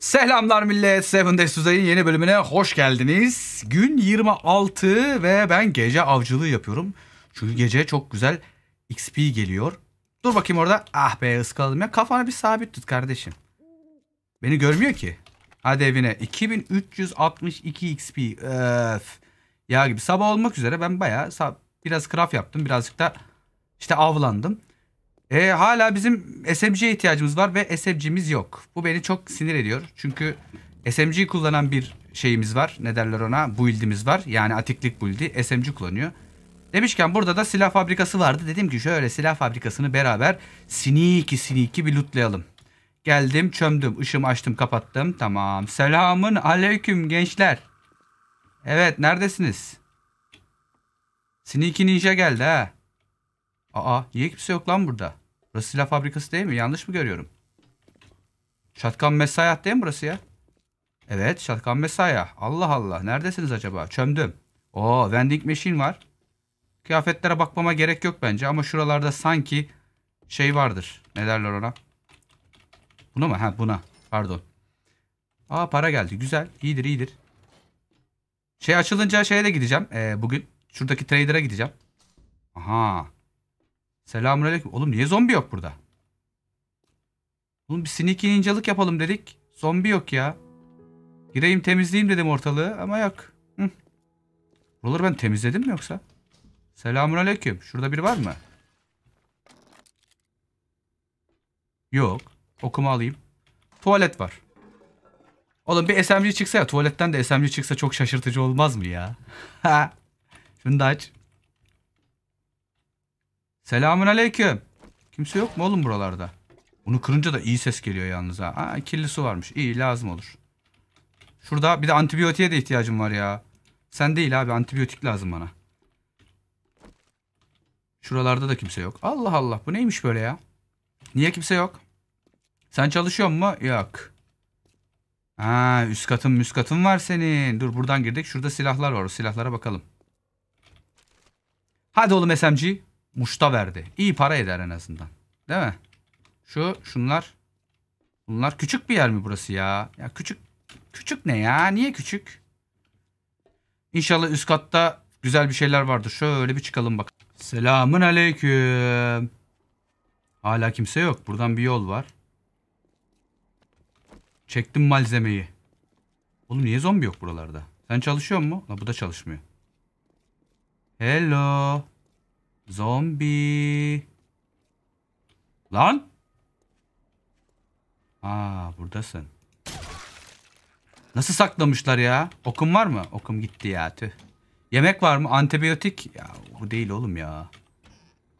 Selamlar millet. Seven Days Tuzay'ın yeni bölümüne hoş geldiniz. Gün 26 ve ben gece avcılığı yapıyorum. Çünkü gece çok güzel XP geliyor. Dur bakayım orada. Ah be ıskaladım ya. Kafanı bir sabit tut kardeşim. Beni görmüyor ki. Hadi evine. 2362 XP. Öf. Ya gibi sabah olmak üzere ben bayağı biraz craft yaptım. Birazcık da işte avlandım. E, hala bizim SMG'ye ihtiyacımız var ve SMG'miz yok. Bu beni çok sinir ediyor. Çünkü SMG kullanan bir şeyimiz var. Ne derler ona? Build'imiz var. Yani atiklik build'i. SMG kullanıyor. Demişken burada da silah fabrikası vardı. Dedim ki şöyle silah fabrikasını beraber siniki siniki bir lootlayalım. Geldim çömdüm. Işığımı açtım kapattım. Tamam. Selamın aleyküm gençler. Evet neredesiniz? Siniki ninja geldi ha. Aa niye kimse yok lan burada? Burası silah fabrikası değil mi? Yanlış mı görüyorum? Şatkan mesayat değil mi burası ya? Evet şatkan mesaya. Allah Allah. Neredesiniz acaba? Çömdüm. Oo vending machine var. Kıyafetlere bakmama gerek yok bence. Ama şuralarda sanki şey vardır. Ne derler ona? Buna mı? Ha buna. Pardon. Aa para geldi. Güzel. İyidir iyidir. Şey açılınca şeye de gideceğim. Ee, bugün şuradaki trader'a gideceğim. Aha. Selamünaleyküm. Oğlum niye zombi yok burada? Oğlum bir sneaky ninjalık yapalım dedik. Zombi yok ya. Gireyim temizleyeyim dedim ortalığı ama yok. olur ben temizledim mi yoksa? Selamünaleyküm. Şurada biri var mı? Yok. Okuma alayım. Tuvalet var. Oğlum bir SMG çıksa ya. Tuvaletten de SMG çıksa çok şaşırtıcı olmaz mı ya? Şunu da aç. Selamun aleyküm. Kimse yok mu oğlum buralarda? Bunu kırınca da iyi ses geliyor yalnız ha. Aa, kirli su varmış. İyi lazım olur. Şurada bir de antibiyotiğe de ihtiyacım var ya. Sen değil abi antibiyotik lazım bana. Şuralarda da kimse yok. Allah Allah bu neymiş böyle ya? Niye kimse yok? Sen çalışıyor mu? Yok. Ha üst katın üst katın var senin. Dur buradan girdik. Şurada silahlar var. O silahlara bakalım. Hadi oğlum SMG. Muş'ta verdi. İyi para eder en azından. Değil mi? Şu şunlar. Bunlar küçük bir yer mi burası ya? Ya küçük küçük ne ya? Niye küçük? İnşallah üst katta güzel bir şeyler vardır. Şöyle bir çıkalım bak. Selamın aleyküm. Hala kimse yok. Buradan bir yol var. Çektim malzemeyi. Oğlum niye zombi yok buralarda? Sen çalışıyor mu? La bu da çalışmıyor. Hello. Zombi. Lan. Aa buradasın. Nasıl saklamışlar ya? Okum var mı? Okum gitti ya tüh. Yemek var mı? Antibiyotik. Ya bu değil oğlum ya.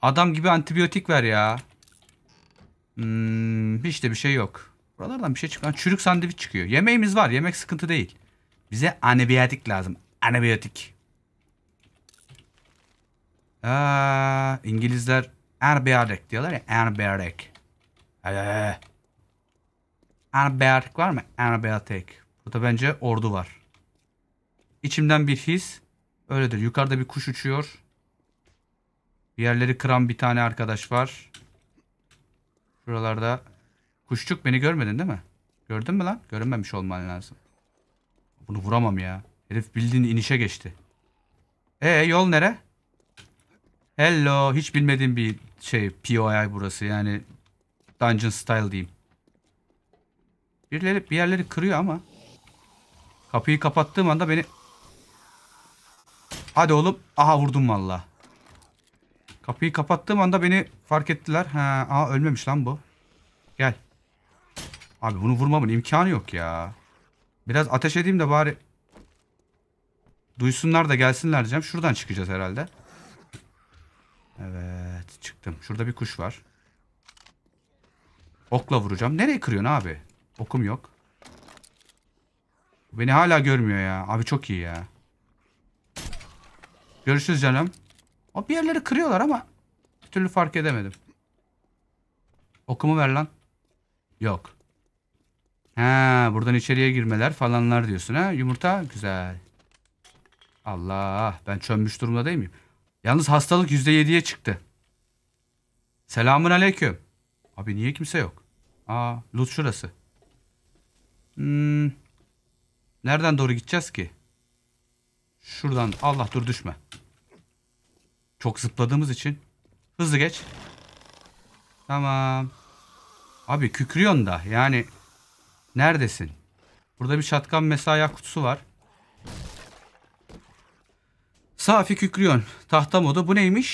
Adam gibi antibiyotik ver ya. Hmm, hiç de bir şey yok. Buralardan bir şey çıkıyor. çürük sandviç çıkıyor. Yemeğimiz var. Yemek sıkıntı değil. Bize antibiyotik lazım. Antibiyotik. Aa, ee, İngilizler Erberek diyorlar ya. Erberek. Ee. Erberek var mı? Erberek. Burada bence ordu var. İçimden bir his. Öyledir. Yukarıda bir kuş uçuyor. Bir yerleri kıran bir tane arkadaş var. Şuralarda. Kuşçuk beni görmedin değil mi? Gördün mü lan? Görünmemiş olman lazım. Bunu vuramam ya. Herif bildiğin inişe geçti. E yol nere? Hello. Hiç bilmediğim bir şey. POI burası. Yani dungeon style diyeyim. Birileri bir yerleri kırıyor ama. Kapıyı kapattığım anda beni... Hadi oğlum. Aha vurdum valla. Kapıyı kapattığım anda beni fark ettiler. Ha, aha ölmemiş lan bu. Gel. Abi bunu vurmamın imkanı yok ya. Biraz ateş edeyim de bari... Duysunlar da gelsinler diyeceğim. Şuradan çıkacağız herhalde. Evet çıktım. Şurada bir kuş var. Okla vuracağım. Nereye kırıyorsun abi? Okum yok. Beni hala görmüyor ya. Abi çok iyi ya. Görüşürüz canım. O bir yerleri kırıyorlar ama bir türlü fark edemedim. Okumu ver lan. Yok. He buradan içeriye girmeler falanlar diyorsun ha. Yumurta güzel. Allah ben çönmüş durumda değil miyim? Yalnız hastalık yüzde yediye çıktı. Selamun aleyküm. Abi niye kimse yok? Aa loot şurası. Hmm, nereden doğru gideceğiz ki? Şuradan Allah dur düşme. Çok zıpladığımız için. Hızlı geç. Tamam. Abi kükrüyorsun da yani neredesin? Burada bir şatkan mesai kutusu var. Safi kükrüyor. Tahta modu. Bu neymiş?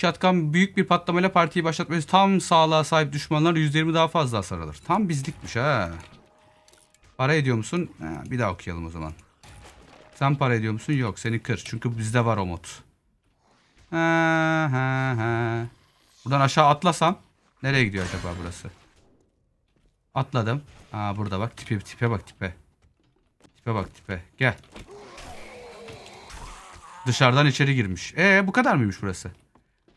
Şatkan büyük bir patlamayla partiyi başlatmayız. Tam sağlığa sahip düşmanlar 120 daha fazla sarılır. Tam bizlikmiş ha. Para ediyor musun? Ha, bir daha okuyalım o zaman. Sen para ediyor musun? Yok seni kır. Çünkü bizde var o mod. Ha, ha, ha. Buradan aşağı atlasam. Nereye gidiyor acaba burası? Atladım. Aa burada bak tipe tipe bak tipe. Tipe bak tipe. Gel. Dışarıdan içeri girmiş. Ee bu kadar mıymış burası?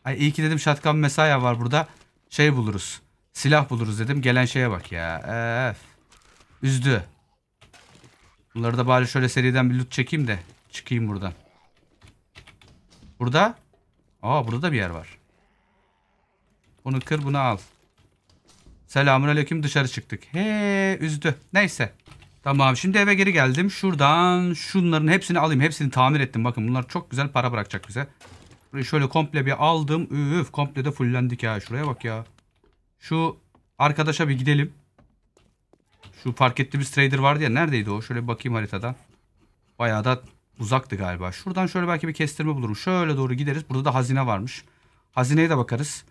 Ay iyi ki dedim şatkan mesaya var burada. Şey buluruz. Silah buluruz dedim. Gelen şeye bak ya. Ef. Üzdü. Bunları da bari şöyle seriden bir loot çekeyim de çıkayım buradan. Burada? Aa burada da bir yer var. Bunu kır bunu al. Selamun aleyküm dışarı çıktık. He üzdü. Neyse. Tamam şimdi eve geri geldim. Şuradan şunların hepsini alayım. Hepsini tamir ettim. Bakın bunlar çok güzel para bırakacak bize. Burayı şöyle komple bir aldım. Üf komple de fullendik ya. Şuraya bak ya. Şu arkadaşa bir gidelim. Şu fark ettiğimiz trader vardı ya. Neredeydi o? Şöyle bakayım haritadan. Bayağı da uzaktı galiba. Şuradan şöyle belki bir kestirme bulurum. Şöyle doğru gideriz. Burada da hazine varmış. Hazineye de bakarız.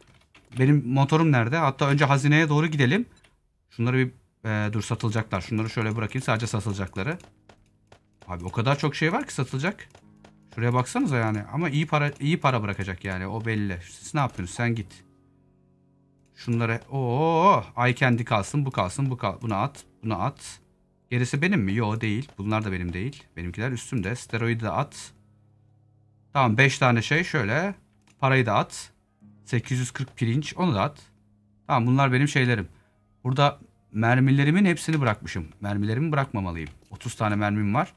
Benim motorum nerede? Hatta önce hazineye doğru gidelim. Şunları bir ee, dur satılacaklar. Şunları şöyle bırakayım. Sadece satılacakları. Abi o kadar çok şey var ki satılacak. Şuraya baksanıza yani. Ama iyi para iyi para bırakacak yani. O belli. Siz ne yapıyorsunuz? Sen git. Şunlara o ay kendi kalsın, bu kalsın, bu kal. Buna at, buna at. Gerisi benim mi? Yo değil. Bunlar da benim değil. Benimkiler üstümde. Steroidi de at. Tamam 5 tane şey şöyle. Parayı da at. 840 pirinç onu da at. Tamam bunlar benim şeylerim. Burada mermilerimin hepsini bırakmışım. Mermilerimi bırakmamalıyım. 30 tane mermim var.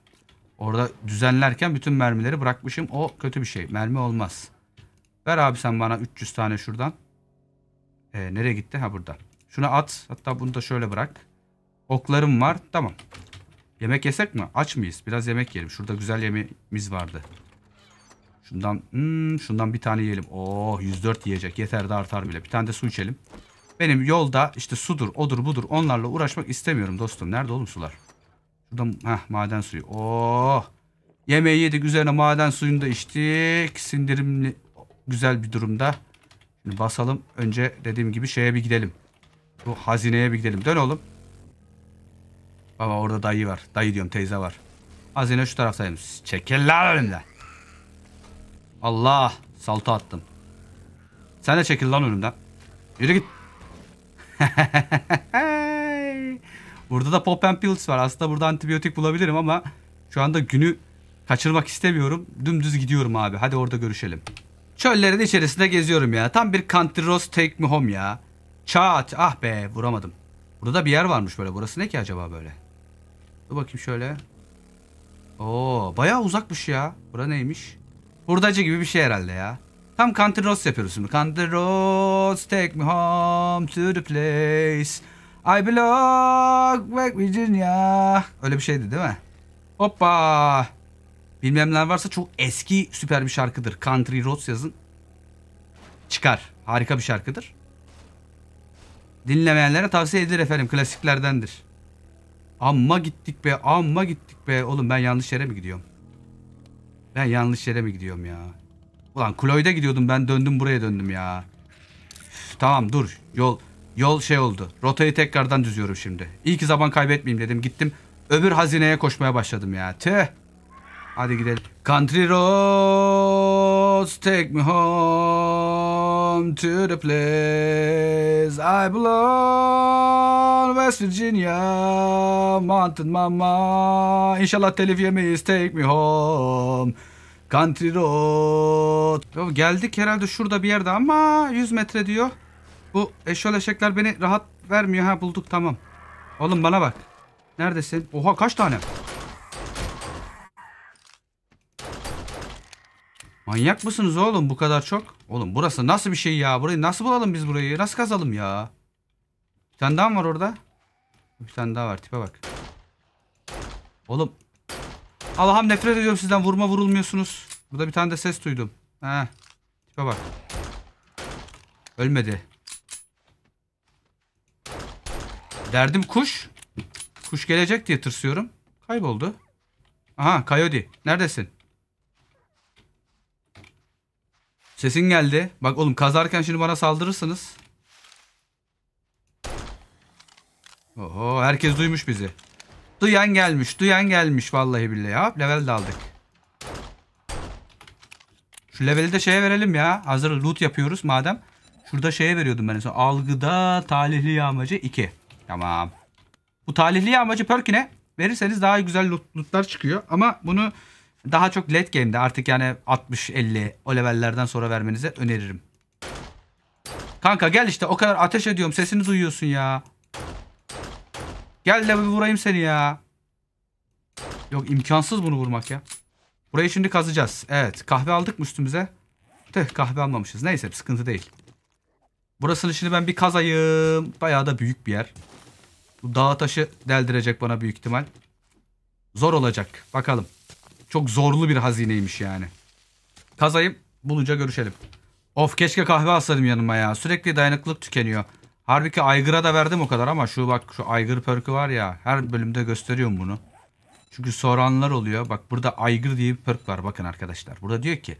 Orada düzenlerken bütün mermileri bırakmışım. O kötü bir şey. Mermi olmaz. Ver abi sen bana 300 tane şuradan. Ee, nereye gitti? Ha burada. Şuna at. Hatta bunu da şöyle bırak. Oklarım var. Tamam. Yemek yesek mi? Aç mıyız? Biraz yemek yiyelim. Şurada güzel yemeğimiz vardı. Şundan hmm, şundan bir tane yiyelim. Oo 104 yiyecek. Yeter de artar bile. Bir tane de su içelim. Benim yolda işte sudur, odur, budur onlarla uğraşmak istemiyorum dostum. Nerede oğlum sular? Şurada heh, maden suyu. Oh! Yemeği yedik üzerine maden suyunu da içtik. Sindirimli güzel bir durumda. Şimdi basalım. Önce dediğim gibi şeye bir gidelim. Bu hazineye bir gidelim. Dön oğlum. Baba orada dayı var. Dayı diyorum teyze var. Hazine şu taraftayım. Çekil lan önümden. Allah. Salta attım. Sen de çekil lan önümden. Yürü git. burada da pop and pills var. Aslında burada antibiyotik bulabilirim ama şu anda günü kaçırmak istemiyorum. Dümdüz gidiyorum abi. Hadi orada görüşelim. Çöllerin içerisinde geziyorum ya. Tam bir country road take me home ya. Çat. Ah be vuramadım. Burada da bir yer varmış böyle. Burası ne ki acaba böyle? Dur bakayım şöyle. Oo bayağı uzakmış ya. Bura neymiş? Hurdacı gibi bir şey herhalde ya. Tam Country Roads yapıyoruz şimdi. Country Roads take me home to the place I belong back Virginia. Öyle bir şeydi değil mi? Hoppa. Bilmemler varsa çok eski süper bir şarkıdır. Country Roads yazın. Çıkar. Harika bir şarkıdır. Dinlemeyenlere tavsiye edilir efendim. Klasiklerdendir. Amma gittik be. Amma gittik be. Oğlum ben yanlış yere mi gidiyorum? Ben yanlış yere mi gidiyorum ya? Ulan Kloy'da gidiyordum ben döndüm buraya döndüm ya. tamam dur. Yol yol şey oldu. Rotayı tekrardan düzüyorum şimdi. İyi ki zaman kaybetmeyeyim dedim. Gittim öbür hazineye koşmaya başladım ya. Tüh. Hadi gidelim. Country roads take me home to the place I belong. West Virginia, mountain mama. İnşallah telif yemeyiz. Take me home. Country Road. Ya geldik herhalde şurada bir yerde ama 100 metre diyor. Bu eşol eşekler beni rahat vermiyor. Ha bulduk tamam. Oğlum bana bak. Neredesin? Oha kaç tane? Manyak mısınız oğlum bu kadar çok? Oğlum burası nasıl bir şey ya? Burayı nasıl bulalım biz burayı? Nasıl kazalım ya? Bir tane daha mı var orada? Bir tane daha var tipe bak. Oğlum Allah'ım nefret ediyorum sizden. Vurma vurulmuyorsunuz. Burada bir tane de ses duydum. Heh. Tipe bak. Ölmedi. Derdim kuş. Kuş gelecek diye tırsıyorum. Kayboldu. Aha Coyote. Neredesin? Sesin geldi. Bak oğlum kazarken şimdi bana saldırırsınız. Oho herkes duymuş bizi. Duyan gelmiş. Duyan gelmiş vallahi billahi. Hop level de aldık. Şu leveli de şeye verelim ya. Hazır loot yapıyoruz madem. Şurada şeye veriyordum ben. Mesela. Algıda talihli yağmacı 2. Tamam. Bu talihli yağmacı perkine verirseniz daha güzel loot, lootlar çıkıyor. Ama bunu daha çok late game'de artık yani 60-50 o levellerden sonra vermenize öneririm. Kanka gel işte o kadar ateş ediyorum sesini duyuyorsun ya. Gel de bir vurayım seni ya. Yok imkansız bunu vurmak ya. Burayı şimdi kazacağız. Evet kahve aldık mı üstümüze? Tüh kahve almamışız. Neyse sıkıntı değil. Burasını şimdi ben bir kazayım. Bayağı da büyük bir yer. Bu dağ taşı deldirecek bana büyük ihtimal. Zor olacak. Bakalım. Çok zorlu bir hazineymiş yani. Kazayım. Bulunca görüşelim. Of keşke kahve alsaydım yanıma ya. Sürekli dayanıklılık tükeniyor. Halbuki Aygır'a da verdim o kadar ama şu bak şu Aygır perk'ü var ya her bölümde gösteriyorum bunu. Çünkü soranlar oluyor. Bak burada Aygır diye bir perk var bakın arkadaşlar. Burada diyor ki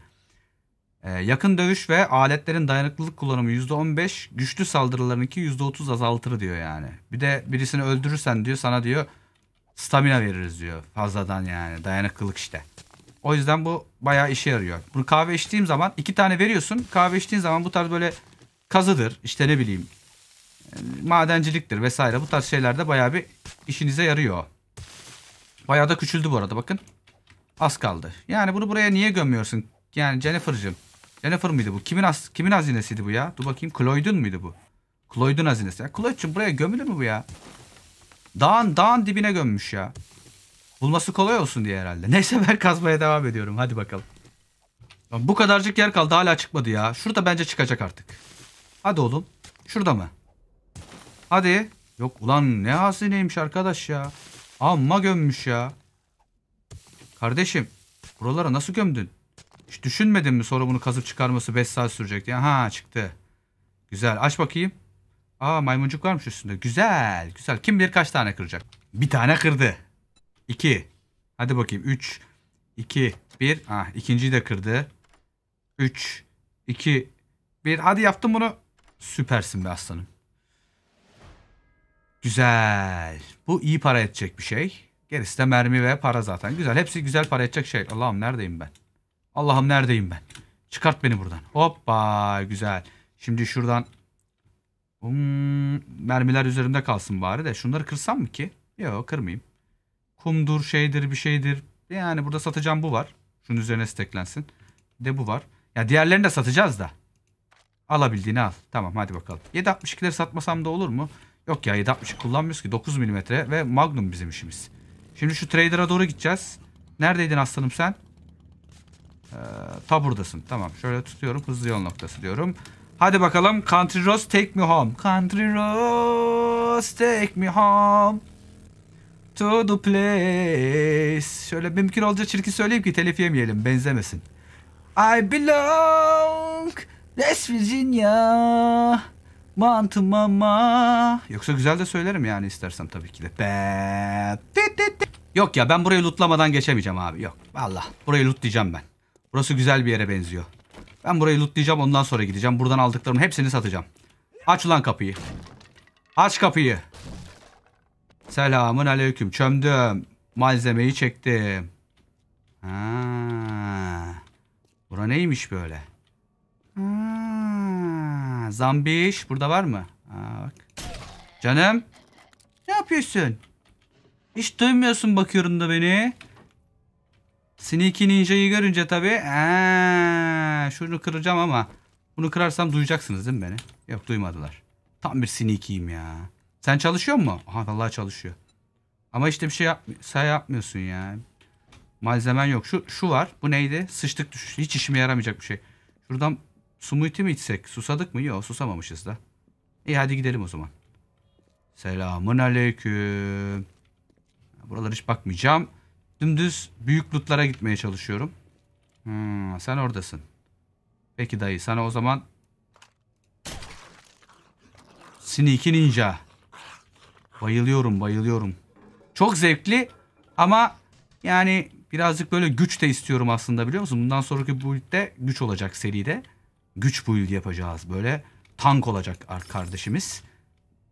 e, yakın dövüş ve aletlerin dayanıklılık kullanımı %15, güçlü saldırılarınki %30 azaltır diyor yani. Bir de birisini öldürürsen diyor sana diyor stamina veririz diyor fazladan yani dayanıklılık işte. O yüzden bu bayağı işe yarıyor. Bunu kahve içtiğim zaman iki tane veriyorsun. Kahve içtiğin zaman bu tarz böyle kazıdır işte ne bileyim madenciliktir vesaire bu tarz şeylerde bayağı bir işinize yarıyor. Bayağı da küçüldü bu arada bakın. Az kaldı. Yani bunu buraya niye gömüyorsun? Yani Jennifer'cığım. Jennifer mıydı bu? Kimin az kimin hazinesiydi bu ya? Dur bakayım Cloyd'un muydu bu? Cloyd'un hazinesi. Ya Cloyd'cum buraya gömülür mü bu ya? Dağın dağın dibine gömmüş ya. Bulması kolay olsun diye herhalde. Neyse ben kazmaya devam ediyorum. Hadi bakalım. Bu kadarcık yer kaldı hala çıkmadı ya. Şurada bence çıkacak artık. Hadi oğlum. Şurada mı? Hadi. Yok ulan ne hazineymiş arkadaş ya. Amma gömmüş ya. Kardeşim buralara nasıl gömdün? Hiç düşünmedin mi sonra bunu kazıp çıkarması 5 saat sürecek diye. Ha çıktı. Güzel aç bakayım. Aa maymuncuk varmış üstünde. Güzel güzel. Kim bilir kaç tane kıracak. Bir tane kırdı. 2. Hadi bakayım 3. 2. 1. Ah ikinciyi de kırdı. 3. 2. 1. Hadi yaptım bunu. Süpersin be aslanım. Güzel. Bu iyi para edecek bir şey. Gerisi de mermi ve para zaten. Güzel. Hepsi güzel para edecek şey. Allah'ım neredeyim ben? Allah'ım neredeyim ben? Çıkart beni buradan. Hoppa. Güzel. Şimdi şuradan hmm, mermiler üzerinde kalsın bari de. Şunları kırsam mı ki? Yok kırmayayım. Kumdur şeydir bir şeydir. Yani burada satacağım bu var. Şunun üzerine steklensin. De bu var. Ya diğerlerini de satacağız da. Alabildiğini al. Tamam hadi bakalım. 7.62'leri satmasam da olur mu? Yok ya 7.62 kullanmıyoruz ki. 9 mm ve Magnum bizim işimiz. Şimdi şu trader'a doğru gideceğiz. Neredeydin aslanım sen? Ee, ta buradasın. Tamam. Şöyle tutuyorum. Hızlı yol noktası diyorum. Hadi bakalım. Country Rose take me home. Country Rose take me home. To the place. Şöyle mümkün olacak çirkin söyleyeyim ki telif yemeyelim. Benzemesin. I belong West Virginia. Mantı mama. Yoksa güzel de söylerim yani istersem tabii ki de. Be, di, di, di. Yok ya ben burayı lootlamadan geçemeyeceğim abi. Yok. Valla burayı diyeceğim ben. Burası güzel bir yere benziyor. Ben burayı diyeceğim. ondan sonra gideceğim. Buradan aldıklarımın hepsini satacağım. Aç ulan kapıyı. Aç kapıyı. Selamın aleyküm. Çömdüm. Malzemeyi çektim. Ha. Bura neymiş böyle? Ha. Zambiş. Burada var mı? Aa, bak. Canım. Ne yapıyorsun? Hiç duymuyorsun bakıyorum da beni. Sneaky Ninja'yı görünce tabii. şunu kıracağım ama. Bunu kırarsam duyacaksınız değil mi beni? Yok duymadılar. Tam bir sneaky'yim ya. Sen çalışıyor mu? Aha vallahi çalışıyor. Ama işte bir şey yapmıyor. Şey Sen yapmıyorsun ya. Malzemen yok. Şu şu var. Bu neydi? Sıçtık düşüş. Hiç işime yaramayacak bir şey. Şuradan Smoothie mi içsek? Susadık mı? Yok susamamışız da. İyi hadi gidelim o zaman. Selamun aleyküm. Buralara hiç bakmayacağım. Dümdüz büyük lootlara gitmeye çalışıyorum. Hmm, sen oradasın. Peki dayı sana o zaman Sneaky Ninja. Bayılıyorum bayılıyorum. Çok zevkli ama yani birazcık böyle güç de istiyorum aslında biliyor musun? Bundan sonraki boyutta güç olacak seride güç build yapacağız böyle. Tank olacak kardeşimiz.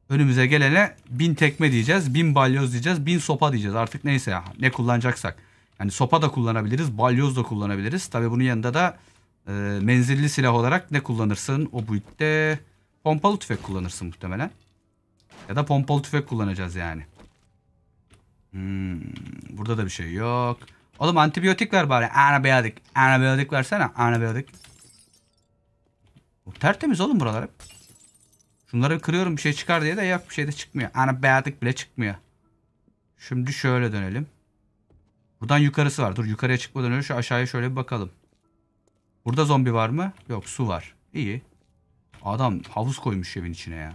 Önümüze gelene bin tekme diyeceğiz, bin balyoz diyeceğiz, bin sopa diyeceğiz. Artık neyse ya, ne kullanacaksak. Yani sopa da kullanabiliriz, balyoz da kullanabiliriz. Tabi bunun yanında da e, menzilli silah olarak ne kullanırsın? O build'de pompalı tüfek kullanırsın muhtemelen. Ya da pompalı tüfek kullanacağız yani. Hmm, burada da bir şey yok. Oğlum antibiyotik ver bari. Antibiyotik. Antibiyotik versene. Antibiyotik. O tertemiz oğlum buralar hep. Şunları kırıyorum bir şey çıkar diye de yok bir şey de çıkmıyor. Ana hani beğendik bile çıkmıyor. Şimdi şöyle dönelim. Buradan yukarısı var. Dur yukarıya çıkmadan önce şu aşağıya şöyle bir bakalım. Burada zombi var mı? Yok su var. İyi. Adam havuz koymuş evin içine ya.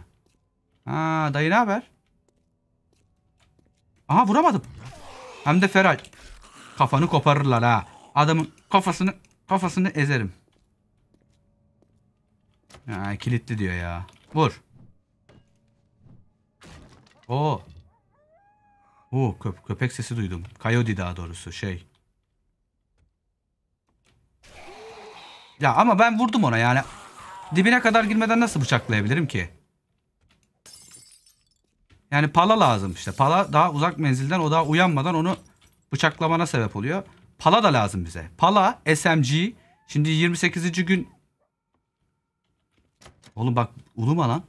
Ha dayı ne haber? Aha vuramadım. Hem de feral. Kafanı koparırlar ha. Adamın kafasını kafasını ezerim. Ha, kilitli diyor ya. Vur. Oo. Oo köp köpek sesi duydum. Coyote daha doğrusu şey. Ya ama ben vurdum ona yani. Dibine kadar girmeden nasıl bıçaklayabilirim ki? Yani pala lazım işte. Pala daha uzak menzilden o daha uyanmadan onu bıçaklamana sebep oluyor. Pala da lazım bize. Pala, SMG. Şimdi 28. gün Oğlum bak uluma lan.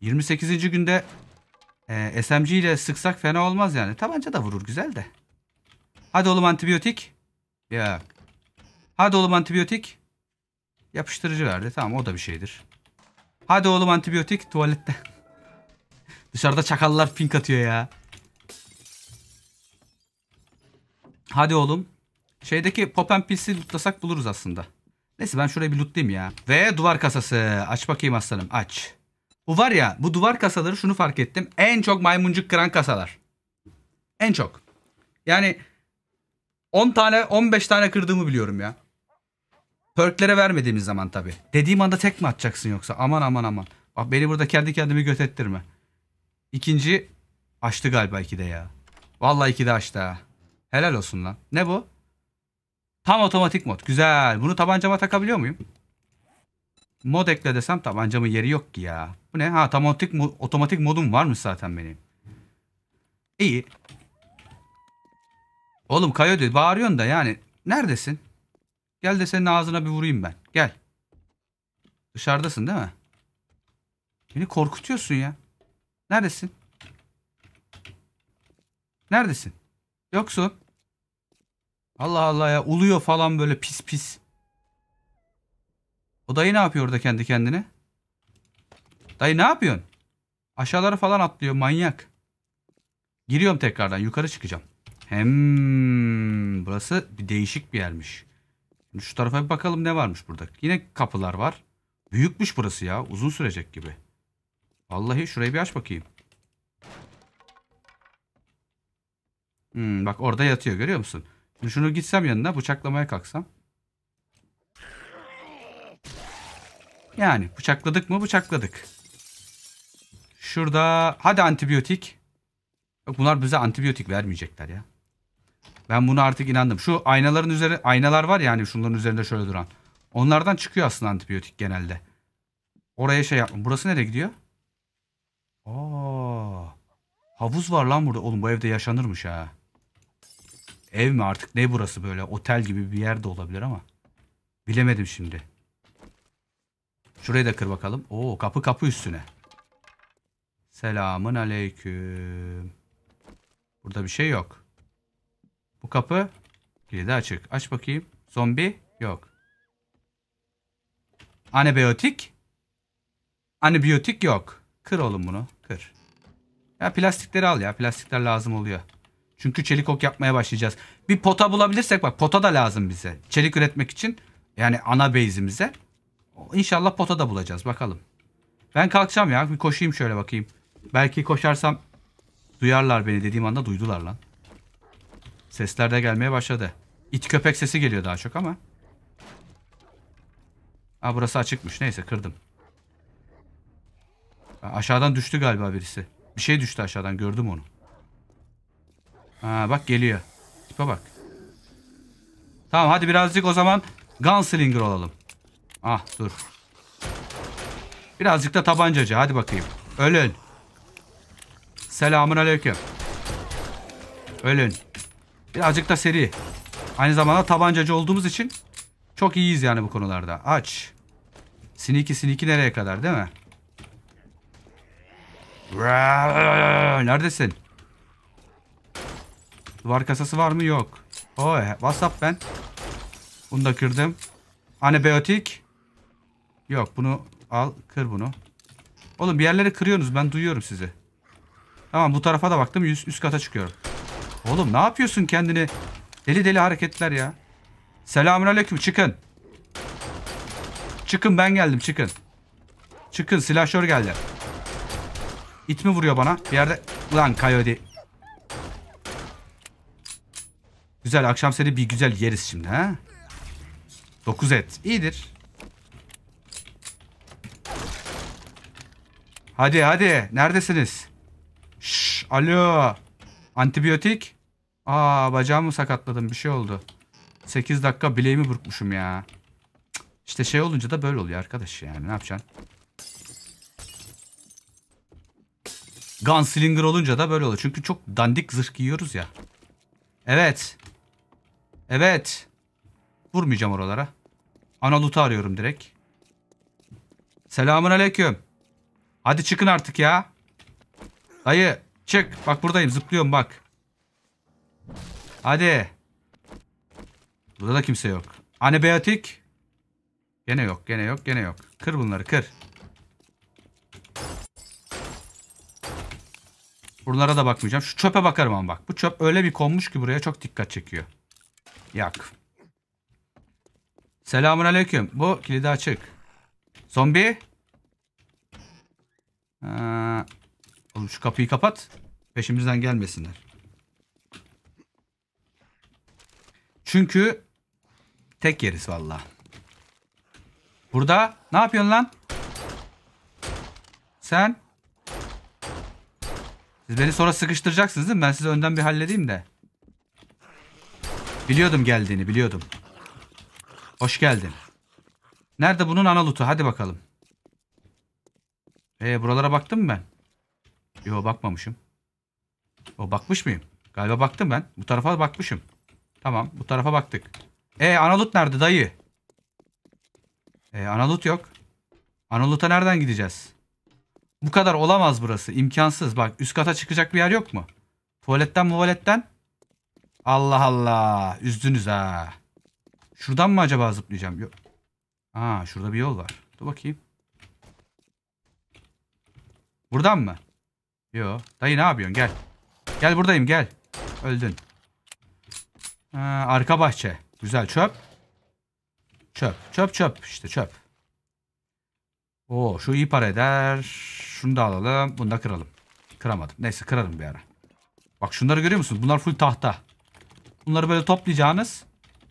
28. günde e, SMG ile sıksak fena olmaz yani. Tabanca da vurur güzel de. Hadi oğlum antibiyotik. Ya. Hadi oğlum antibiyotik. Yapıştırıcı verdi. Tamam o da bir şeydir. Hadi oğlum antibiyotik tuvalette. Dışarıda çakallar fink atıyor ya. Hadi oğlum. Şeydeki pop and pills'i lootlasak buluruz aslında. Neyse ben şuraya bir lootlayayım ya. Ve duvar kasası. Aç bakayım aslanım aç. Bu var ya bu duvar kasaları şunu fark ettim. En çok maymuncuk kıran kasalar. En çok. Yani 10 tane 15 tane kırdığımı biliyorum ya. Perklere vermediğimiz zaman tabi. Dediğim anda tek mi atacaksın yoksa? Aman aman aman. Bak beni burada kendi kendimi göt ettirme. İkinci açtı galiba ikide ya. Vallahi ikide açtı ha. Helal olsun lan. Ne bu? Tam otomatik mod. Güzel. Bunu tabancama takabiliyor muyum? Mod ekle desem tabancamın yeri yok ki ya. Bu ne? Ha tam otomatik, mod, otomatik modum varmış zaten benim. İyi. Oğlum Coyote bağırıyorsun da yani. Neredesin? Gel de senin ağzına bir vurayım ben. Gel. Dışarıdasın değil mi? Beni korkutuyorsun ya. Neredesin? Neredesin? Yoksun. Allah Allah ya uluyor falan böyle pis pis. O dayı ne yapıyor orada kendi kendine? Dayı ne yapıyorsun? Aşağılara falan atlıyor manyak. Giriyorum tekrardan yukarı çıkacağım. Hem burası bir değişik bir yermiş. Şimdi şu tarafa bir bakalım ne varmış burada. Yine kapılar var. Büyükmüş burası ya. Uzun sürecek gibi. Vallahi şurayı bir aç bakayım. Hmm, bak orada yatıyor görüyor musun? Şunu gitsem yanına bıçaklamaya kalksam. Yani bıçakladık mı bıçakladık. Şurada hadi antibiyotik. Yok, bunlar bize antibiyotik vermeyecekler ya. Ben buna artık inandım. Şu aynaların üzeri aynalar var yani. şunların üzerinde şöyle duran. Onlardan çıkıyor aslında antibiyotik genelde. Oraya şey yapma. Burası nereye gidiyor? Aa. Havuz var lan burada. Oğlum bu evde yaşanırmış ha. Ev mi artık ne burası böyle? Otel gibi bir yer de olabilir ama. Bilemedim şimdi. Şurayı da kır bakalım. Oo kapı kapı üstüne. Selamın aleyküm. Burada bir şey yok. Bu kapı kilidi açık. Aç bakayım. Zombi yok. Antibiyotik. Antibiyotik yok. Kır oğlum bunu. Kır. Ya plastikleri al ya. Plastikler lazım oluyor. Çünkü çelik ok yapmaya başlayacağız. Bir pota bulabilirsek bak pota da lazım bize. Çelik üretmek için yani ana beyzimize. İnşallah pota da bulacağız bakalım. Ben kalkacağım ya bir koşayım şöyle bakayım. Belki koşarsam duyarlar beni dediğim anda duydular lan. Sesler de gelmeye başladı. İt köpek sesi geliyor daha çok ama. Ha burası açıkmış. Neyse kırdım. aşağıdan düştü galiba birisi. Bir şey düştü aşağıdan gördüm onu. Ha, bak geliyor. Tipe bak. Tamam hadi birazcık o zaman Gunslinger olalım. Ah dur. Birazcık da tabancacı. Hadi bakayım. Ölün. Selamun aleyküm. Ölün. Birazcık da seri. Aynı zamanda tabancacı olduğumuz için çok iyiyiz yani bu konularda. Aç. Siniki siniki nereye kadar değil mi? Neredesin? Duvar kasası var mı? Yok. Oy. WhatsApp ben. Bunu da kırdım. Antibiyotik. Yok bunu al. Kır bunu. Oğlum bir yerleri kırıyorsunuz. Ben duyuyorum sizi. Tamam bu tarafa da baktım. Üst, üst kata çıkıyorum. Oğlum ne yapıyorsun kendini? Deli deli hareketler ya. Selamünaleyküm çıkın. Çıkın ben geldim çıkın. Çıkın silahşör geldi. İt mi vuruyor bana? Bir yerde... lan Coyote. Güzel akşam seni bir güzel yeriz şimdi ha. 9 et. İyidir. Hadi hadi. Neredesiniz? Şş, alo. Antibiyotik. Aa bacağımı sakatladım. Bir şey oldu. 8 dakika bileğimi burkmuşum ya. İşte şey olunca da böyle oluyor arkadaş yani. Ne yapacaksın? Gunslinger olunca da böyle oluyor. Çünkü çok dandik zırh giyiyoruz ya. Evet. Evet. Vurmayacağım oralara. Analut'u arıyorum direkt. Selamun aleyküm. Hadi çıkın artık ya. Dayı çık. Bak buradayım zıplıyorum bak. Hadi. Burada da kimse yok. Anebeatik. Gene yok gene yok gene yok. Kır bunları kır. Buralara da bakmayacağım. Şu çöpe bakarım ama bak. Bu çöp öyle bir konmuş ki buraya çok dikkat çekiyor. Yak. Selamun aleyküm. Bu kilidi açık. Zombi. Ha. Ee, oğlum şu kapıyı kapat. Peşimizden gelmesinler. Çünkü tek yeriz valla. Burada ne yapıyorsun lan? Sen. Siz beni sonra sıkıştıracaksınız değil mi? Ben sizi önden bir halledeyim de. Biliyordum geldiğini biliyordum. Hoş geldin. Nerede bunun analutu? Hadi bakalım. Ee, buralara baktım mı ben? Yo bakmamışım. O bakmış mıyım? Galiba baktım ben. Bu tarafa bakmışım. Tamam bu tarafa baktık. E ee, Analut nerede dayı? E ee, Analut yok. Analut'a nereden gideceğiz? Bu kadar olamaz burası. İmkansız. Bak üst kata çıkacak bir yer yok mu? Tuvaletten muvaletten. Allah Allah. Üzdünüz ha. Şuradan mı acaba zıplayacağım? Yok. Aa şurada bir yol var. Dur bakayım. Buradan mı? Yo. Dayı ne yapıyorsun? Gel. Gel buradayım gel. Öldün. Ee, arka bahçe. Güzel çöp. Çöp. Çöp çöp işte çöp. Oo şu iyi para eder. Şunu da alalım. Bunu da kıralım. Kıramadım. Neyse kırarım bir ara. Bak şunları görüyor musun? Bunlar full tahta. Bunları böyle toplayacağınız.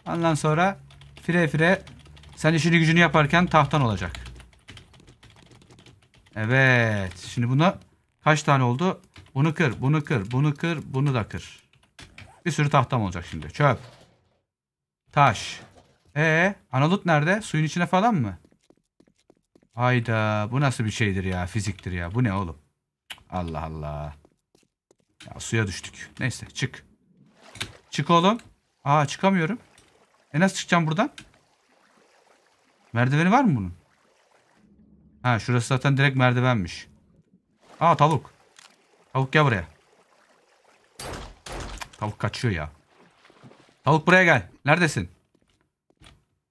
Ondan sonra fire fire sen işini gücünü yaparken tahtan olacak. Evet. Şimdi buna kaç tane oldu? Bunu kır, bunu kır, bunu kır, bunu da kır. Bir sürü tahtam olacak şimdi. Çöp. Taş. Ee, analut nerede? Suyun içine falan mı? Hayda. Bu nasıl bir şeydir ya? Fiziktir ya. Bu ne oğlum? Allah Allah. Ya suya düştük. Neyse çık. Çık oğlum. Aa çıkamıyorum. E nasıl çıkacağım buradan? Merdiveni var mı bunun? Ha şurası zaten direkt merdivenmiş. Aa tavuk. Tavuk gel buraya. Tavuk kaçıyor ya. Tavuk buraya gel. Neredesin?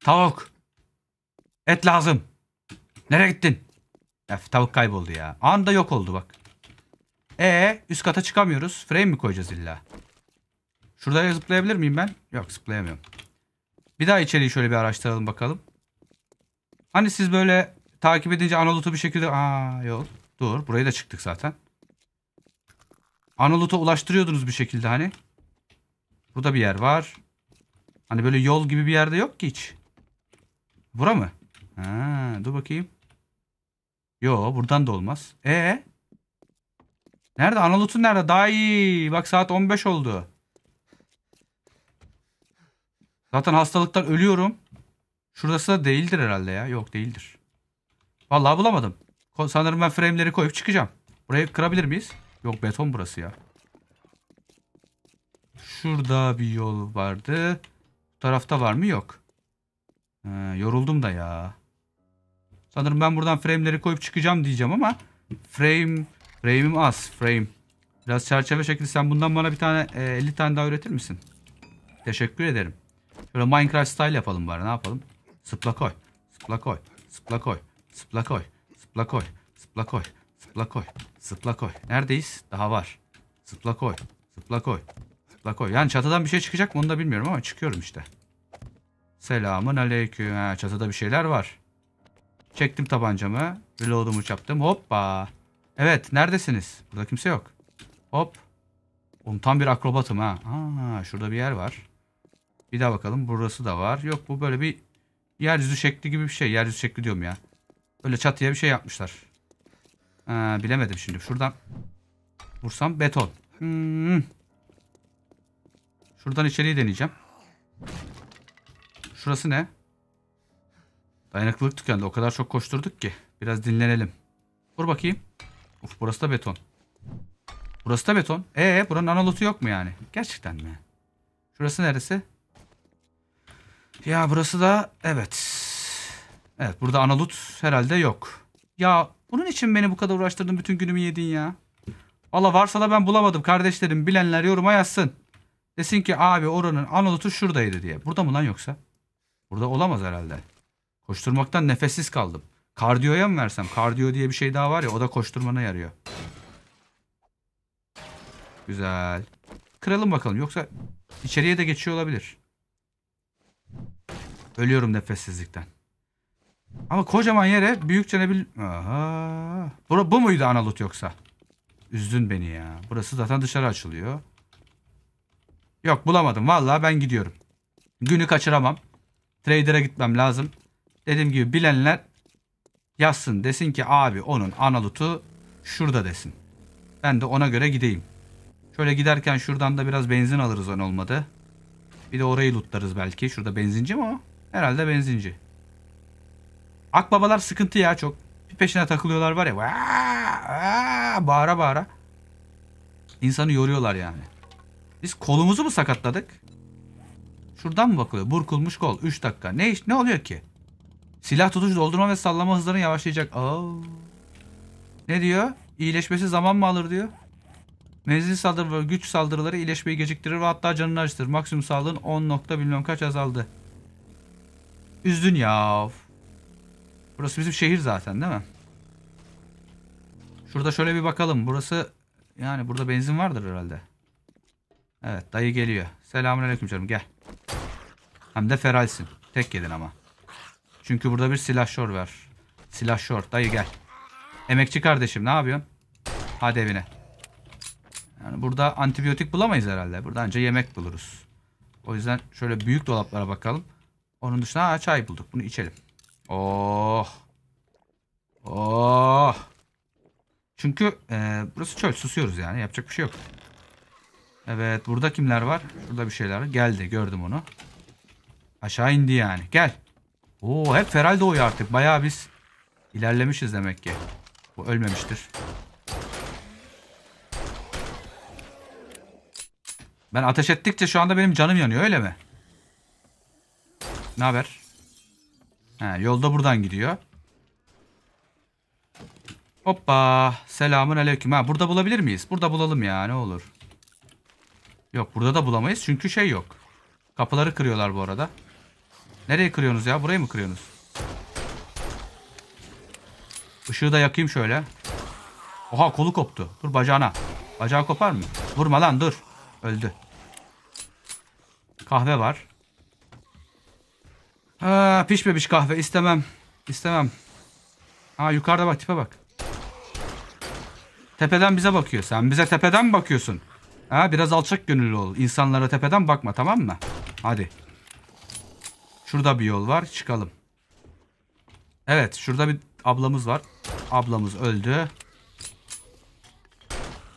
Tavuk. Et lazım. Nereye gittin? Ef, tavuk kayboldu ya. Anda yok oldu bak. E üst kata çıkamıyoruz. Frame mi koyacağız illa? Şurada zıplayabilir miyim ben? Yok zıplayamıyorum. Bir daha içeriği şöyle bir araştıralım bakalım. Hani siz böyle takip edince analotu bir şekilde... Aa yol. Dur. Burayı da çıktık zaten. Analotu'a ulaştırıyordunuz bir şekilde hani. Burada bir yer var. Hani böyle yol gibi bir yerde yok ki hiç. Bura mı? Ha, dur bakayım. Yo buradan da olmaz. E Nerede? Analut'un nerede? Daha Bak saat 15 oldu. Zaten hastalıktan ölüyorum. Şurası da değildir herhalde ya. Yok değildir. Vallahi bulamadım. Sanırım ben frame'leri koyup çıkacağım. Burayı kırabilir miyiz? Yok beton burası ya. Şurada bir yol vardı. Bu tarafta var mı? Yok. Ee, yoruldum da ya. Sanırım ben buradan frame'leri koyup çıkacağım diyeceğim ama frame frame'im az. Frame. Biraz çerçeve şekli sen bundan bana bir tane 50 e, tane daha üretir misin? Teşekkür ederim. Şöyle Minecraft style yapalım bari ne yapalım? Sıpla koy. Sıpla koy. Sıpla koy. Sıpla koy. Sıpla koy. Sıpla koy. Sıpla koy. Sıpla koy. Neredeyiz? Daha var. Sıpla koy. Sıpla koy. Sıpla koy. Yani çatıdan bir şey çıkacak mı onu da bilmiyorum ama çıkıyorum işte. Selamın aleyküm. Ha, çatıda bir şeyler var. Çektim tabancamı. Reload'umu çaptım. Hoppa. Evet neredesiniz? Burada kimse yok. Hop. Oğlum tam bir akrobatım ha. Aa, şurada bir yer var. Bir daha bakalım. Burası da var. Yok bu böyle bir yeryüzü şekli gibi bir şey. Yeryüzü şekli diyorum ya. Böyle çatıya bir şey yapmışlar. Ha, bilemedim şimdi. Şuradan vursam beton. Hmm. Şuradan içeriği deneyeceğim. Şurası ne? Dayanıklılık tükendi. O kadar çok koşturduk ki. Biraz dinlenelim. Vur bakayım. Uf burası da beton. Burası da beton. Ee buranın analotu yok mu yani? Gerçekten mi? Şurası neresi? Ya burası da evet. Evet burada analut herhalde yok. Ya bunun için beni bu kadar uğraştırdın bütün günümü yedin ya. Valla varsa da ben bulamadım kardeşlerim. Bilenler yoruma yazsın. Desin ki abi oranın analutu şuradaydı diye. Burada mı lan yoksa? Burada olamaz herhalde. Koşturmaktan nefessiz kaldım. Kardiyoya mı versem? Kardiyo diye bir şey daha var ya o da koşturmana yarıyor. Güzel. Kıralım bakalım yoksa içeriye de geçiyor olabilir. Ölüyorum nefessizlikten. Ama kocaman yere büyükçene bir... Aha. Bu, bu muydu analut yoksa? Üzdün beni ya. Burası zaten dışarı açılıyor. Yok bulamadım. Vallahi ben gidiyorum. Günü kaçıramam. Trader'a gitmem lazım. Dediğim gibi bilenler yazsın. Desin ki abi onun analutu şurada desin. Ben de ona göre gideyim. Şöyle giderken şuradan da biraz benzin alırız on olmadı. Bir de orayı lootlarız belki. Şurada benzinci mi o? Herhalde benzinci. Akbabalar sıkıntı ya çok. Bir peşine takılıyorlar var ya. Aa, aa, bağıra bağıra. İnsanı yoruyorlar yani. Biz kolumuzu mu sakatladık? Şuradan mı bakılıyor? Burkulmuş kol. 3 dakika. Ne iş? Ne oluyor ki? Silah tutuş, doldurma ve sallama hızların yavaşlayacak. Aa. Ne diyor? İyileşmesi zaman mı alır diyor. Menzil saldırı ve güç saldırıları iyileşmeyi geciktirir ve hatta canını acıtır. Maksimum sağlığın 10 nokta bilmem kaç azaldı. Üzdün ya. Burası bizim şehir zaten değil mi? Şurada şöyle bir bakalım. Burası yani burada benzin vardır herhalde. Evet dayı geliyor. Selamünaleyküm canım gel. Hem de feralsin. Tek yedin ama. Çünkü burada bir silahşor var. Silahşor dayı gel. Emekçi kardeşim ne yapıyorsun? Hadi evine. Yani burada antibiyotik bulamayız herhalde. Burada anca yemek buluruz. O yüzden şöyle büyük dolaplara bakalım. Onun dışında ha, çay bulduk. Bunu içelim. Oh. Oh. Çünkü e, burası çöl. Susuyoruz yani. Yapacak bir şey yok. Evet. Burada kimler var? Şurada bir şeyler var. Geldi. Gördüm onu. Aşağı indi yani. Gel. Oo hep feral doğuyor artık. Bayağı biz ilerlemişiz demek ki. Bu ölmemiştir. Ben ateş ettikçe şu anda benim canım yanıyor öyle mi? Ne haber? Ha, yolda buradan gidiyor. Hoppa. Selamun aleyküm. Ha, burada bulabilir miyiz? Burada bulalım ya ne olur. Yok burada da bulamayız çünkü şey yok. Kapıları kırıyorlar bu arada. Nereye kırıyorsunuz ya? Burayı mı kırıyorsunuz? Işığı da yakayım şöyle. Oha kolu koptu. Dur bacağına. Bacağı kopar mı? Vurma lan dur. Öldü. Kahve var. Ha, pişmemiş kahve istemem. İstemem. Ha yukarıda bak tipe bak. Tepeden bize bakıyor. Sen bize tepeden mi bakıyorsun? Ha biraz alçak gönüllü ol. İnsanlara tepeden bakma tamam mı? Hadi. Şurada bir yol var. Çıkalım. Evet şurada bir ablamız var. Ablamız öldü.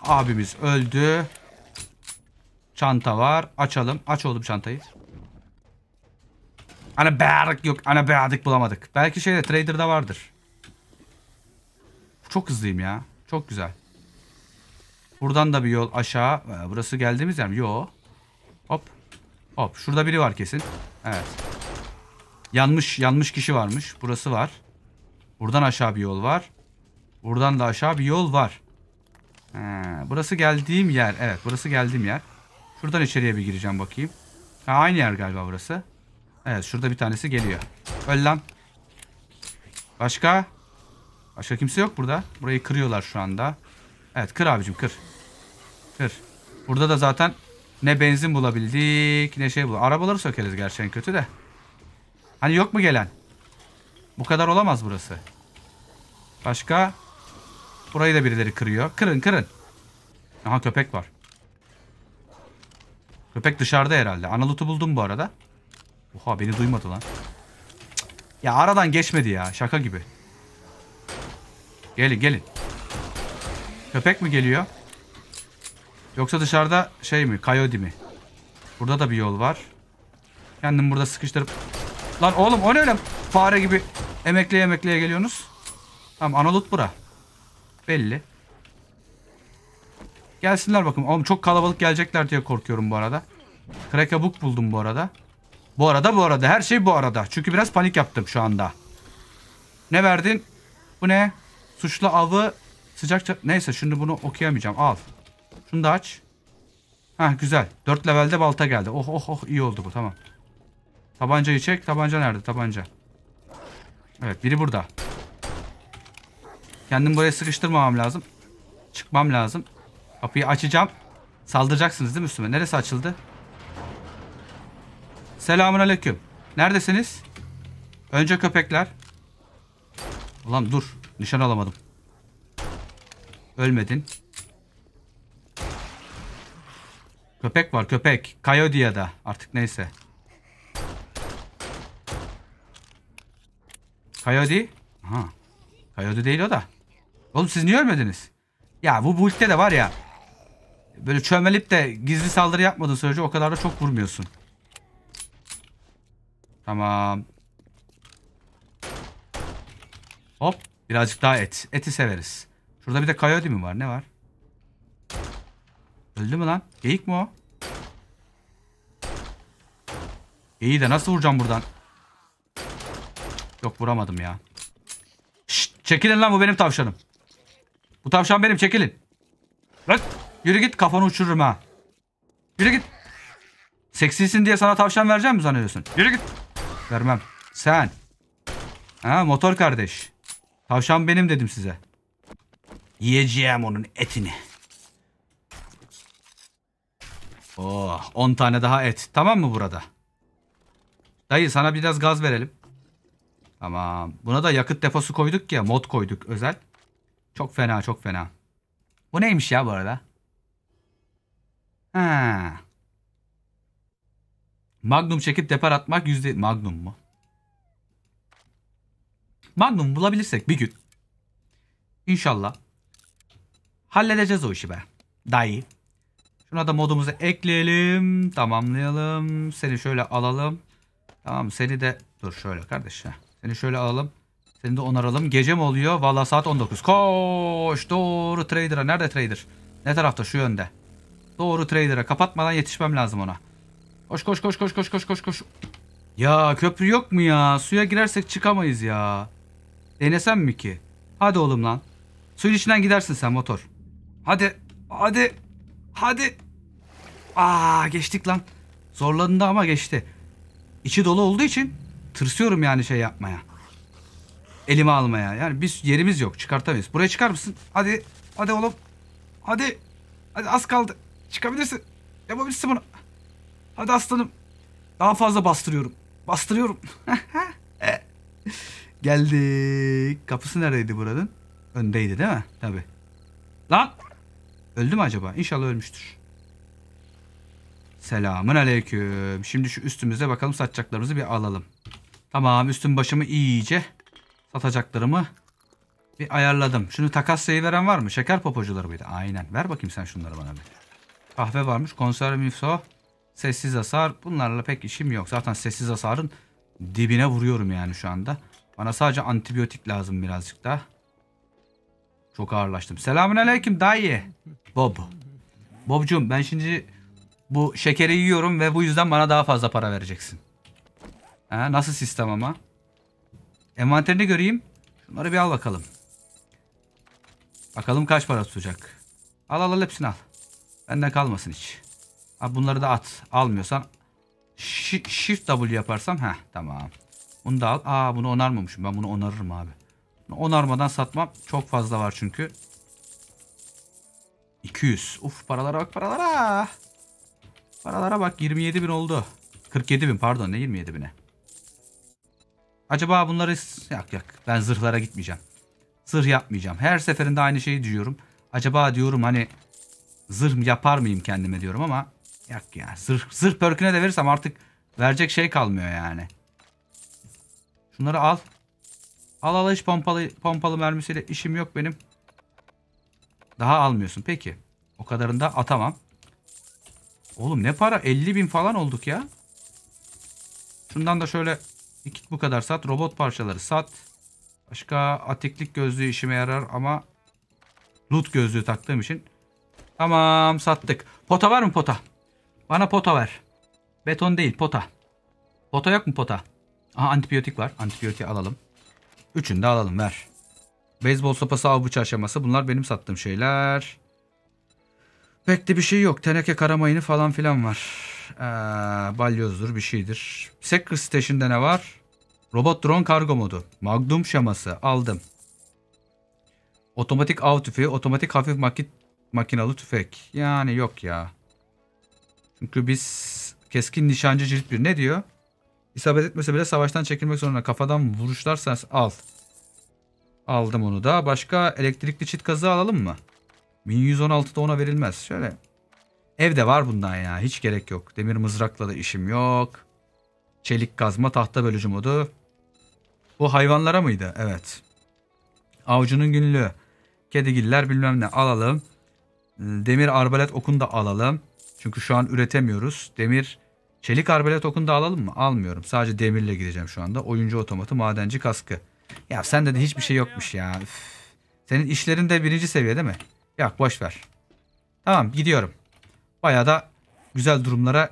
Abimiz öldü. Çanta var. Açalım. Aç oğlum çantayı. Anabiotic yok. Anabiotic bulamadık. Belki şeyde trader'da vardır. Çok hızlıyım ya. Çok güzel. Buradan da bir yol aşağı. E, burası geldiğimiz yer mi? Yo. Hop. Hop. Şurada biri var kesin. Evet. Yanmış. Yanmış kişi varmış. Burası var. Buradan aşağı bir yol var. Buradan da aşağı bir yol var. He, burası geldiğim yer. Evet burası geldiğim yer. Şuradan içeriye bir gireceğim bakayım. Ha, aynı yer galiba burası. Evet şurada bir tanesi geliyor. Öl lan. Başka? Başka kimse yok burada. Burayı kırıyorlar şu anda. Evet kır abicim kır. Kır. Burada da zaten ne benzin bulabildik ne şey bul. Arabaları sökeriz gerçekten kötü de. Hani yok mu gelen? Bu kadar olamaz burası. Başka? Burayı da birileri kırıyor. Kırın kırın. Aha köpek var. Köpek dışarıda herhalde. Analutu buldum bu arada. Oha beni duymadı lan. Ya aradan geçmedi ya. Şaka gibi. Gelin gelin. Köpek mi geliyor? Yoksa dışarıda şey mi? Coyote mi? Burada da bir yol var. Kendim burada sıkıştırıp... Lan oğlum o ne öyle fare gibi emekliye emekliye geliyorsunuz? Tamam analut bura. Belli. Gelsinler bakın. Oğlum çok kalabalık gelecekler diye korkuyorum bu arada. Krekabuk buldum bu arada. Bu arada bu arada. Her şey bu arada. Çünkü biraz panik yaptım şu anda. Ne verdin? Bu ne? Suçlu avı sıcak. Neyse şimdi bunu okuyamayacağım. Al. Şunu da aç. Ha güzel. 4 levelde balta geldi. Oh oh oh iyi oldu bu tamam. Tabancayı çek. Tabanca nerede? Tabanca. Evet biri burada. Kendim buraya sıkıştırmamam lazım. Çıkmam lazım. Kapıyı açacağım. Saldıracaksınız değil mi üstüme? Neresi açıldı? Selamun aleyküm. Neredesiniz? Önce köpekler. Ulan dur. Nişan alamadım. Ölmedin. Köpek var köpek. Kayodia'da. artık neyse. Coyote. Aha. Coyote değil o da. Oğlum siz niye ölmediniz? Ya bu bulte de var ya. Böyle çömelip de gizli saldırı yapmadın sürece o kadar da çok vurmuyorsun. Tamam. Hop. Birazcık daha et. Eti severiz. Şurada bir de coyote mi var? Ne var? Öldü mü lan? Geyik mi o? İyi de nasıl vuracağım buradan? Yok vuramadım ya. Şşt, çekilin lan bu benim tavşanım. Bu tavşan benim çekilin. Bırak. Yürü git kafanı uçururum ha. Yürü git. Seksisin diye sana tavşan vereceğim mi zannediyorsun? Yürü git. Vermem. Sen. Ha motor kardeş. Tavşan benim dedim size. Yiyeceğim onun etini. Oo, 10 tane daha et. Tamam mı burada? Dayı sana biraz gaz verelim. Tamam. Buna da yakıt deposu koyduk ya. Mod koyduk özel. Çok fena çok fena. Bu neymiş ya bu arada? Ha. Magnum çekip depar atmak yüzde... Magnum mu? Magnum bulabilirsek bir gün. İnşallah. Halledeceğiz o işi be. Dayı. Şuna da modumuzu ekleyelim. Tamamlayalım. Seni şöyle alalım. Tamam seni de... Dur şöyle kardeş. Heh. Seni şöyle alalım. Seni de onaralım. Gece mi oluyor? Valla saat 19. Koş doğru trader'a. Nerede trader? Ne tarafta? Şu yönde. Doğru trader'a. Kapatmadan yetişmem lazım ona. Koş koş koş koş koş koş koş koş. Ya köprü yok mu ya? Suya girersek çıkamayız ya. Denesem mi ki? Hadi oğlum lan. Suyun içinden gidersin sen motor. Hadi. Hadi. Hadi. Aa geçtik lan. Zorlandı ama geçti. İçi dolu olduğu için tırsıyorum yani şey yapmaya. Elime almaya. Yani biz yerimiz yok. Çıkartamayız. Buraya çıkar mısın? Hadi. Hadi oğlum. Hadi. Hadi az kaldı. Çıkabilirsin. Yapabilirsin bunu. Hadi aslanım. Daha fazla bastırıyorum. Bastırıyorum. E, geldik. Kapısı neredeydi buranın? Öndeydi değil mi? Tabi. Lan! Öldü mü acaba? İnşallah ölmüştür. Selamın aleyküm. Şimdi şu üstümüze bakalım satacaklarımızı bir alalım. Tamam üstüm başımı iyice satacaklarımı bir ayarladım. Şunu takas sayı veren var mı? Şeker popocuları mıydı? Aynen. Ver bakayım sen şunları bana bir. Kahve varmış. Konserve müfso. Sessiz hasar. Bunlarla pek işim yok. Zaten sessiz hasarın dibine vuruyorum yani şu anda. Bana sadece antibiyotik lazım birazcık daha. Çok ağırlaştım. Selamun aleyküm dayı. Bob. Bobcum ben şimdi bu şekeri yiyorum ve bu yüzden bana daha fazla para vereceksin. Ha, nasıl sistem ama? Envanterini göreyim. Şunları bir al bakalım. Bakalım kaç para tutacak. Al al al hepsini al. Benden kalmasın hiç. Abi bunları da at. Almıyorsan Ş Shift W yaparsam ha tamam. Bunu da al. Aa bunu onarmamışım. Ben bunu onarırım abi. Onarmadan satmam. Çok fazla var çünkü. 200. Uf paralara bak paralara. Paralara bak 27 bin oldu. 47 bin pardon ne 27 bine. Acaba bunları yak yak ben zırhlara gitmeyeceğim. Zırh yapmayacağım. Her seferinde aynı şeyi diyorum. Acaba diyorum hani zırh yapar mıyım kendime diyorum ama Yok ya. Sırf, sırf perküne de verirsem artık verecek şey kalmıyor yani. Şunları al. Al al hiç pompalı, pompalı mermisiyle işim yok benim. Daha almıyorsun. Peki. O kadarını da atamam. Oğlum ne para? 50 bin falan olduk ya. Şundan da şöyle iki bu kadar sat. Robot parçaları sat. Başka atiklik gözlüğü işime yarar ama loot gözlüğü taktığım için. Tamam sattık. Pota var mı pota? Bana pota ver. Beton değil pota. Pota yok mu pota? Aha antibiyotik var. Antibiyotik alalım. Üçünü de alalım ver. Beyzbol sopası av bıçağı aşaması. Bunlar benim sattığım şeyler. Pek de bir şey yok. Teneke karamayını falan filan var. Ee, balyozdur bir şeydir. Secret Station'da ne var? Robot drone kargo modu. Magnum şaması aldım. Otomatik av tüfeği, otomatik hafif makit makinalı tüfek. Yani yok ya. Çünkü biz keskin nişancı cilt bir ne diyor? İsabet etmese bile savaştan çekilmek zorunda. Kafadan vuruşlar sen al. Aldım onu da. Başka elektrikli çit kazı alalım mı? 1116'da ona verilmez. Şöyle. Evde var bundan ya. Hiç gerek yok. Demir mızrakla da işim yok. Çelik kazma tahta bölücü modu. Bu hayvanlara mıydı? Evet. Avcının günlüğü. Kedigiller bilmem ne alalım. Demir arbalet okunu da alalım. Çünkü şu an üretemiyoruz. Demir, çelik arbelet okunu da alalım mı? Almıyorum. Sadece demirle gideceğim şu anda. Oyuncu otomatı, madenci kaskı. Ya sende de hiçbir şey yokmuş ya. Üf. Senin işlerin de birinci seviye değil mi? Yok boş ver. Tamam gidiyorum. Baya da güzel durumlara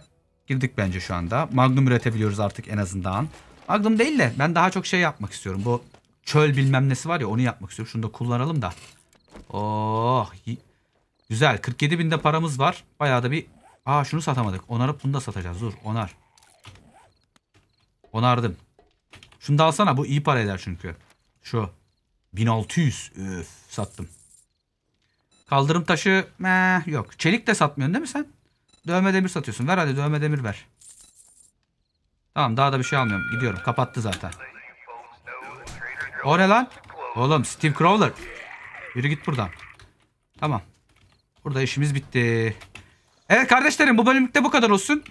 girdik bence şu anda. Magnum üretebiliyoruz artık en azından. Magnum değil de ben daha çok şey yapmak istiyorum. Bu çöl bilmem nesi var ya onu yapmak istiyorum. Şunu da kullanalım da. Oh. Güzel. 47 binde paramız var. Bayağı da bir Aa şunu satamadık. Onarıp bunu da satacağız. Dur onar. Onardım. Şunu da alsana. Bu iyi para eder çünkü. Şu. 1600. üf sattım. Kaldırım taşı. Meh, yok. Çelik de satmıyorsun değil mi sen? Dövme demir satıyorsun. Ver hadi dövme demir ver. Tamam daha da bir şey almıyorum. Gidiyorum. Kapattı zaten. O ne lan? Oğlum Steve Crowler. Yürü git buradan. Tamam. Burada işimiz bitti. Evet kardeşlerim bu bölümde bu kadar olsun.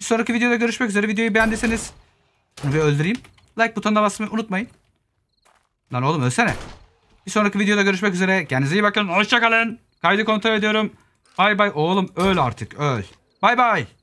Bir sonraki videoda görüşmek üzere. Videoyu beğendiyseniz ve öldüreyim. Like butonuna basmayı unutmayın. Lan oğlum ölsene. Bir sonraki videoda görüşmek üzere. Kendinize iyi bakın. Hoşçakalın. Kaydı kontrol ediyorum. Bay bay oğlum öl artık öl. Bay bay.